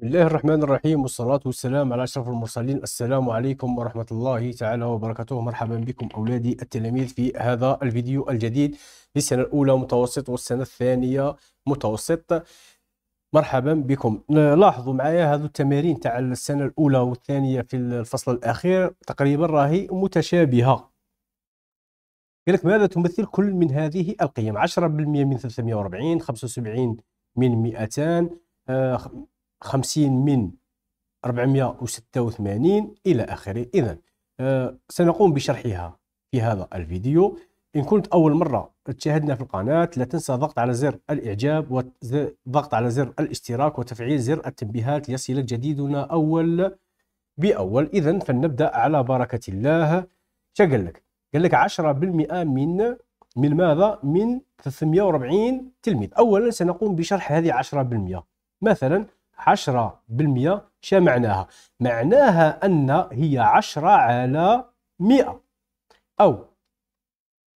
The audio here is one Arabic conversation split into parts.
بسم الله الرحمن الرحيم والصلاة والسلام على أشرف المرسلين السلام عليكم ورحمة الله تعالى وبركاته مرحبا بكم أولادي التلاميذ في هذا الفيديو الجديد للسنة الأولى متوسط والسنة الثانية متوسط مرحبا بكم لاحظوا معايا هذو التمارين تاع السنة الأولى والثانية في الفصل الأخير تقريبا راهي متشابهة قال ماذا تمثل كل من هذه القيم 10% من 340 75 من 200 50 من 486 إلى آخره إذا آه سنقوم بشرحها في هذا الفيديو إن كنت أول مرة تشاهدنا في القناة لا تنسى ضغط على زر الإعجاب وضغط على زر الاشتراك وتفعيل زر التنبيهات ليصلك جديدنا أول بأول إذا فلنبدأ على بركة الله قال لك قال لك 10% من من ماذا؟ من 340 تلميذ أولا سنقوم بشرح هذه 10% مثلا 10% شا معناها معناها أن هي 10 على 100 أو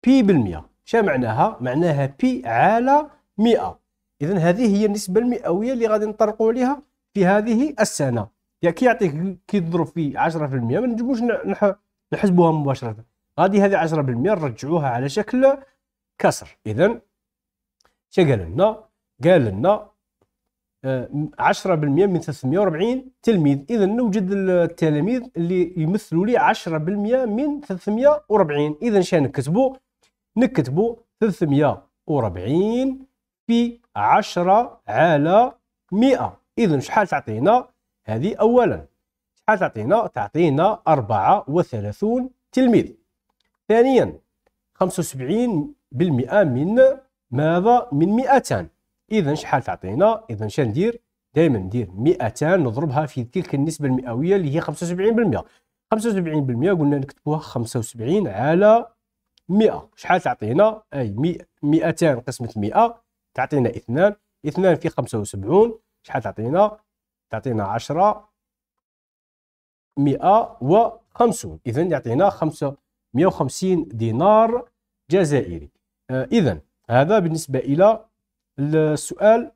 بي بالمئة شا معناها معناها بي على 100 إذا هذه هي النسبة المئوية اللي غادي نطرقوا عليها في هذه السنة يعني كي يعطيك كي تضرب في 10% ما نجموش نحسبوها مباشرة غادي هذه 10% نرجعوها على شكل كسر إذا شا قال لنا؟ قال لنا 10% من 340 تلميذ اذا نوجد التلاميذ اللي يمثلوا لي 10% من 340 اذا شنو نكتبوا نكتبوا 340 في 10 على 100 اذا شحال تعطينا هذه اولا شحال تعطينا تعطينا 34 تلميذ ثانيا 75% من ماذا من 200 اذا شحال تعطينا اذا اش ندير دائما ندير 200 نضربها في تلك النسبه المئويه اللي هي 75% 75% قلنا نكتبوها 75 على 100 شحال تعطينا اي 200 قسمه 100 تعطينا 2 2 في 75 شحال تعطينا تعطينا 10 150 اذا يعطينا 5 150 دينار جزائري آه، اذا هذا بالنسبه الى السؤال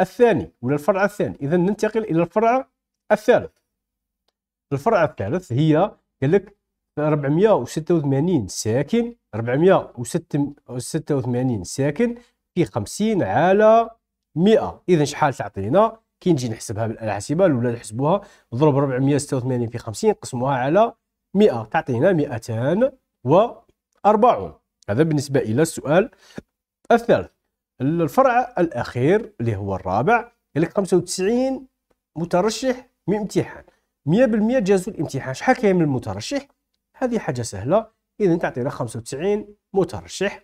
الثاني ولا الفرع الثاني اذا ننتقل الى الفرع الثالث الفرع الثالث هي قال لك 486 ساكن 486 ساكن في 50 على 100 اذا شحال تعطينا كي نجي نحسبها بالحاسبه الاولاد نحسبوها نضرب 486 في 50 نقسموها على 100 تعطينا 240 هذا بالنسبه الى السؤال الثالث الفرع الاخير اللي هو الرابع قال لك 95 مترشح من امتحان 100% جازوا الامتحان شحال كاين من المترشح هذه حاجه سهله اذا تعطينا 95 مترشح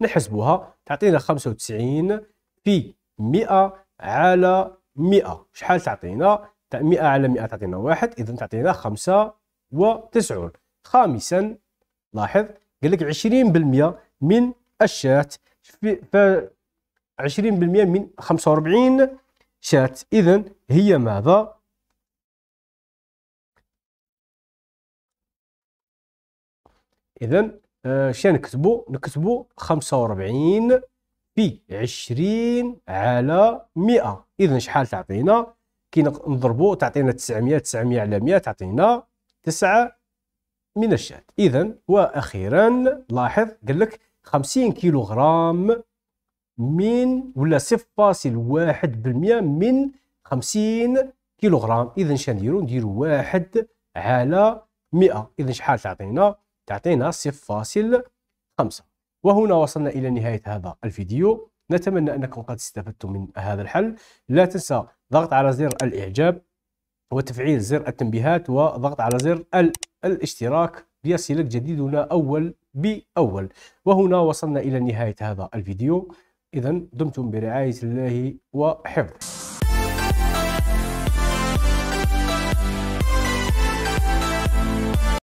نحسبوها تعطينا 95 في 100 على 100 شحال تعطينا 100 على 100 تعطينا واحد اذا تعطينا 95 خامسا لاحظ قال لك 20% من الشات ف 20% من 45 شات إذا هي ماذا؟ إذا آه، شنو نكتبو؟ نكتبو 45 في 20 على 100 إذا شحال تعطينا؟ كي نضربو تعطينا 900 900 على 100 تعطينا 9 من الشات إذا وأخيرا لاحظ قال لك 50 كيلوغرام من ولا 0.1% من 50 كيلوغرام اذا شنديرو نديرو واحد على 100 اذا شحال تعطينا تعطينا 0.5 وهنا وصلنا الى نهايه هذا الفيديو نتمنى انكم قد استفدتم من هذا الحل لا تنسى ضغط على زر الاعجاب وتفعيل زر التنبيهات وضغط على زر الاشتراك ليصلك جديدنا اول بأول وهنا وصلنا إلى نهاية هذا الفيديو إذا دمتم برعاية الله وحفظه